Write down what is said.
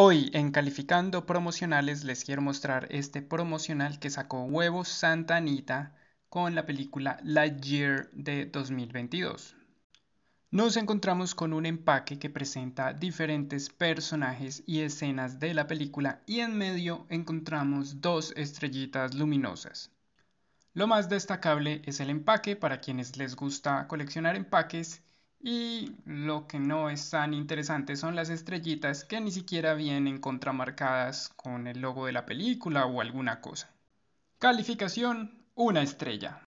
Hoy en Calificando Promocionales les quiero mostrar este promocional que sacó Huevo Santa Anita con la película year de 2022. Nos encontramos con un empaque que presenta diferentes personajes y escenas de la película y en medio encontramos dos estrellitas luminosas. Lo más destacable es el empaque para quienes les gusta coleccionar empaques y lo que no es tan interesante son las estrellitas que ni siquiera vienen contramarcadas con el logo de la película o alguna cosa. Calificación, una estrella.